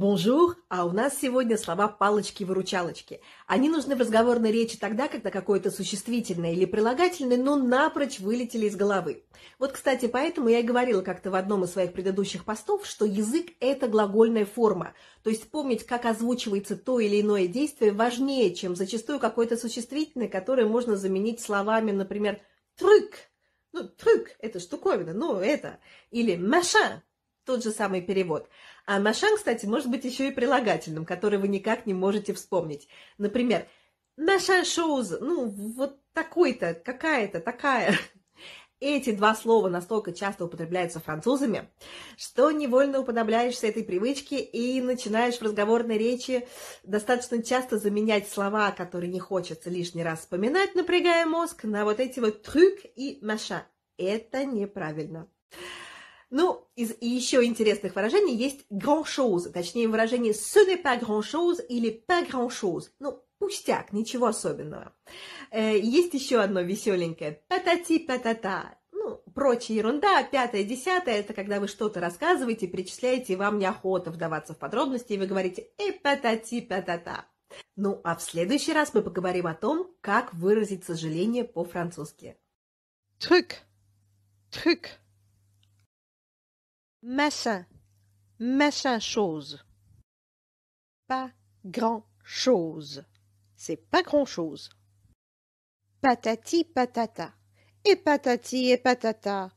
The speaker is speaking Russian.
«Бонжур», а у нас сегодня слова «палочки-выручалочки». Они нужны в разговорной речи тогда, когда какое-то существительное или прилагательное, но ну, напрочь вылетели из головы. Вот, кстати, поэтому я и говорила как-то в одном из своих предыдущих постов, что язык – это глагольная форма. То есть помнить, как озвучивается то или иное действие, важнее, чем зачастую какое-то существительное, которое можно заменить словами, например, «трюк», ну, трюк – это штуковина, ну, это. Или «маша» тот же самый перевод. А Нашан, кстати, может быть еще и прилагательным, который вы никак не можете вспомнить. Например, Нашан шоуз, ну, вот такой-то, какая-то, такая. Эти два слова настолько часто употребляются французами, что невольно уподобляешься этой привычке и начинаешь в разговорной речи достаточно часто заменять слова, которые не хочется лишний раз вспоминать, напрягая мозг, на вот эти вот трюк и маша. Это неправильно. Ну, из еще интересных выражений есть grand chose, точнее выражение ce n'est pas grand chose или pas grand chose. Ну, пустяк, ничего особенного. Э, есть еще одно веселенькое патати-патата, ну, прочая ерунда, пятое, десятое, это когда вы что-то рассказываете, перечисляете, и вам неохота вдаваться в подробности, и вы говорите э-э-э, «эпатати пятата». Ну, а в следующий раз мы поговорим о том, как выразить сожаление по-французски. Трюк. Трюк. Massin. machin chose. Pas grand chose. C'est pas grand chose. Patati patata. Et patati et patata.